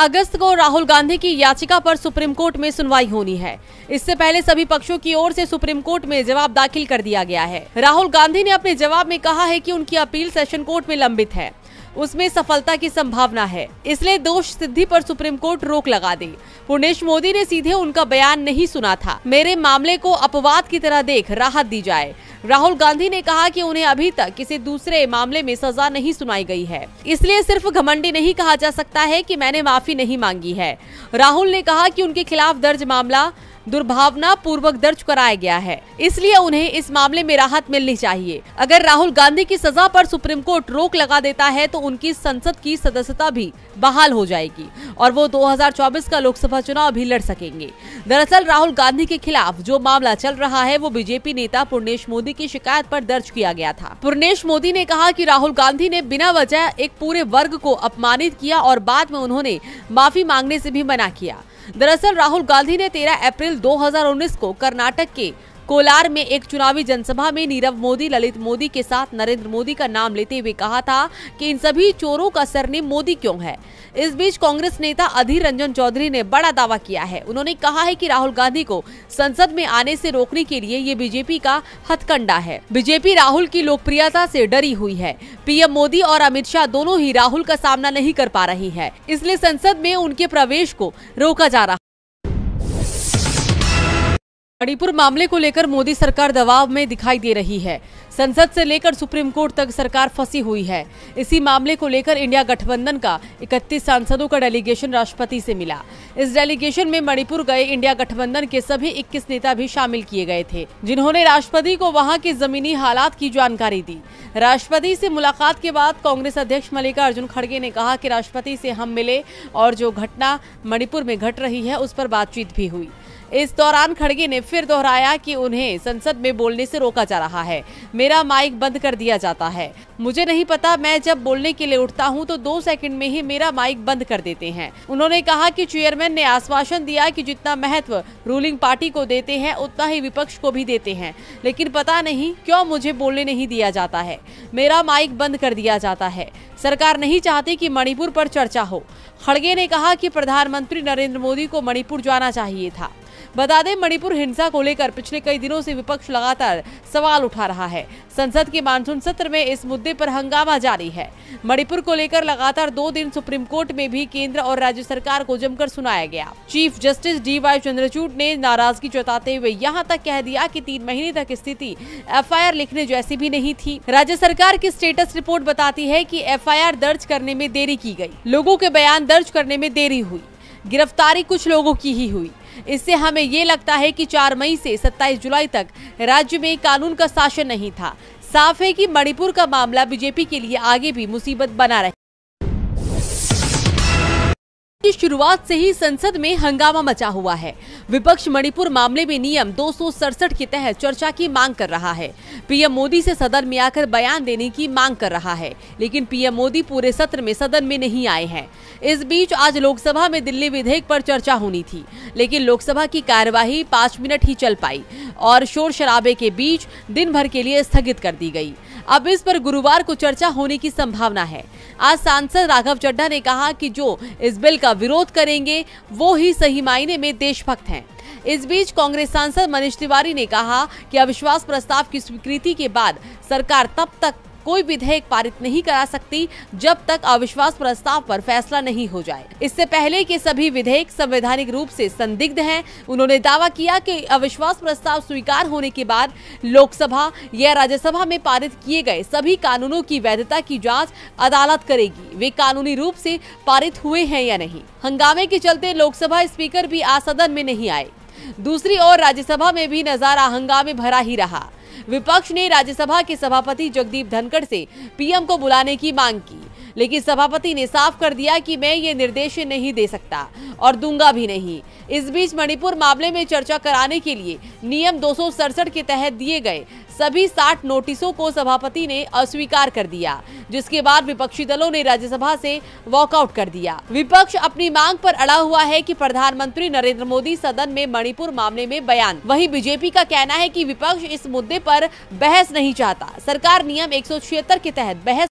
अगस्त को राहुल गांधी की याचिका पर सुप्रीम कोर्ट में सुनवाई होनी है इससे पहले सभी पक्षों की ओर से सुप्रीम कोर्ट में जवाब दाखिल कर दिया गया है राहुल गांधी ने अपने जवाब में कहा है कि उनकी अपील सेशन कोर्ट में लंबित है उसमें सफलता की संभावना है इसलिए दोष सिद्धि पर सुप्रीम कोर्ट रोक लगा दी पुर्णेश मोदी ने सीधे उनका बयान नहीं सुना था मेरे मामले को अपवाद की तरह देख राहत दी जाए राहुल गांधी ने कहा कि उन्हें अभी तक किसी दूसरे मामले में सजा नहीं सुनाई गई है इसलिए सिर्फ घमंडी नहीं कहा जा सकता है कि मैंने माफी नहीं मांगी है राहुल ने कहा कि उनके खिलाफ दर्ज मामला दुर्भावना पूर्वक दर्ज कराया गया है इसलिए उन्हें इस मामले में राहत मिलनी चाहिए अगर राहुल गांधी की सजा पर सुप्रीम कोर्ट रोक लगा देता है तो उनकी संसद की सदस्यता भी बहाल हो जाएगी और वो 2024 का लोकसभा चुनाव भी लड़ सकेंगे दरअसल राहुल गांधी के खिलाफ जो मामला चल रहा है वो बीजेपी नेता पूर्णेश मोदी की शिकायत आरोप दर्ज किया गया था पूर्णेश मोदी ने कहा की राहुल गांधी ने बिना वजह एक पूरे वर्ग को अपमानित किया और बाद में उन्होंने माफी मांगने ऐसी भी मना किया दरअसल राहुल गांधी ने 13 अप्रैल 2019 को कर्नाटक के कोलार में एक चुनावी जनसभा में नीरव मोदी ललित मोदी के साथ नरेंद्र मोदी का नाम लेते हुए कहा था कि इन सभी चोरों का सरनेम मोदी क्यों है इस बीच कांग्रेस नेता अधीर रंजन चौधरी ने बड़ा दावा किया है उन्होंने कहा है कि राहुल गांधी को संसद में आने से रोकने के लिए ये बीजेपी का हथकंडा है बीजेपी राहुल की लोकप्रियता से डरी हुई है पीएम मोदी और अमित शाह दोनों ही राहुल का सामना नहीं कर पा रही है इसलिए संसद में उनके प्रवेश को रोका जा रहा मणिपुर मामले को लेकर मोदी सरकार दबाव में दिखाई दे रही है संसद से लेकर सुप्रीम कोर्ट तक सरकार फंसी हुई है इसी मामले को लेकर इंडिया गठबंधन का 31 सांसदों का डेलीगेशन राष्ट्रपति से मिला इस डेलीगेशन में मणिपुर गए इंडिया गठबंधन के सभी 21 नेता भी शामिल किए गए थे जिन्होंने राष्ट्रपति को वहाँ के जमीनी हालात की जानकारी दी राष्ट्रपति से मुलाकात के बाद कांग्रेस अध्यक्ष मल्लिकार्जुन खड़गे ने कहा कि राष्ट्रपति से हम मिले और जो घटना मणिपुर में घट रही है उस पर बातचीत भी हुई इस दौरान खड़गे ने फिर दोहराया कि उन्हें संसद में बोलने से रोका जा रहा है मेरा माइक बंद कर दिया जाता है मुझे नहीं पता मैं जब बोलने के लिए उठता हूं तो दो सेकंड में ही मेरा माइक बंद कर देते हैं उन्होंने कहा कि चेयरमैन ने आश्वासन दिया कि जितना महत्व रूलिंग पार्टी को देते हैं उतना ही विपक्ष को भी देते हैं लेकिन पता नहीं क्यों मुझे बोलने नहीं दिया जाता है मेरा माइक बंद कर दिया जाता है सरकार नहीं चाहती कि मणिपुर पर चर्चा हो खड़गे ने कहा कि प्रधानमंत्री नरेंद्र मोदी को मणिपुर जाना चाहिए था बता दें मणिपुर हिंसा को लेकर पिछले कई दिनों से विपक्ष लगातार सवाल उठा रहा है संसद के मानसून सत्र में इस मुद्दे पर हंगामा जारी है मणिपुर को लेकर लगातार दो दिन सुप्रीम कोर्ट में भी केंद्र और राज्य सरकार को जमकर सुनाया गया chief justice D Y Chandrachud ने नाराजगी जताते हुए यहाँ तक कह दिया कि तीन महीने तक स्थिति एफ लिखने जैसी भी नहीं थी राज्य सरकार की स्टेटस रिपोर्ट बताती है की एफ दर्ज करने में देरी की गयी लोगों के बयान दर्ज करने में देरी हुई गिरफ्तारी कुछ लोगों की ही हुई इससे हमें ये लगता है कि 4 मई से 27 जुलाई तक राज्य में कानून का शासन नहीं था साफ है कि मणिपुर का मामला बीजेपी के लिए आगे भी मुसीबत बना रहे की शुरुआत से ही संसद में हंगामा मचा हुआ है विपक्ष मणिपुर मामले में नियम दो के तहत चर्चा की मांग कर रहा है पीएम मोदी से सदन में आकर बयान देने की मांग कर रहा है लेकिन पीएम मोदी पूरे सत्र में सदन में नहीं आए हैं इस बीच आज लोकसभा में दिल्ली विधेयक पर चर्चा होनी थी लेकिन लोकसभा की कार्यवाही पाँच मिनट ही चल पाई और शोर शराबे के बीच दिन भर के लिए स्थगित कर दी गयी अब इस पर गुरुवार को चर्चा होने की संभावना है आज सांसद राघव चड्ढा ने कहा कि जो इस बिल का विरोध करेंगे वो ही सही मायने में देशभक्त हैं इस बीच कांग्रेस सांसद मनीष तिवारी ने कहा कि अविश्वास प्रस्ताव की स्वीकृति के बाद सरकार तब तक कोई विधेयक पारित नहीं करा सकती जब तक अविश्वास प्रस्ताव पर फैसला नहीं हो जाए इससे पहले के सभी विधेयक संवैधानिक रूप से संदिग्ध हैं उन्होंने दावा किया कि अविश्वास प्रस्ताव स्वीकार होने के बाद लोकसभा या राज्यसभा में पारित किए गए सभी कानूनों की वैधता की जाँच अदालत करेगी वे कानूनी रूप ऐसी पारित हुए हैं या नहीं हंगामे के चलते लोकसभा स्पीकर भी आज सदन में नहीं आए दूसरी ओर राज्यसभा में भी नजारा हंगामे भरा ही रहा विपक्ष ने राज्यसभा के सभापति जगदीप धनखड़ से पीएम को बुलाने की मांग की लेकिन सभापति ने साफ कर दिया कि मैं ये निर्देश नहीं दे सकता और दूंगा भी नहीं इस बीच मणिपुर मामले में चर्चा कराने के लिए नियम दो के तहत दिए गए सभी साठ नोटिसों को सभापति ने अस्वीकार कर दिया जिसके बाद विपक्षी दलों ने राज्यसभा से वॉकआउट कर दिया विपक्ष अपनी मांग पर अड़ा हुआ है कि प्रधानमंत्री नरेंद्र मोदी सदन में मणिपुर मामले में बयान वहीं बीजेपी का कहना है कि विपक्ष इस मुद्दे पर बहस नहीं चाहता सरकार नियम एक के तहत बहस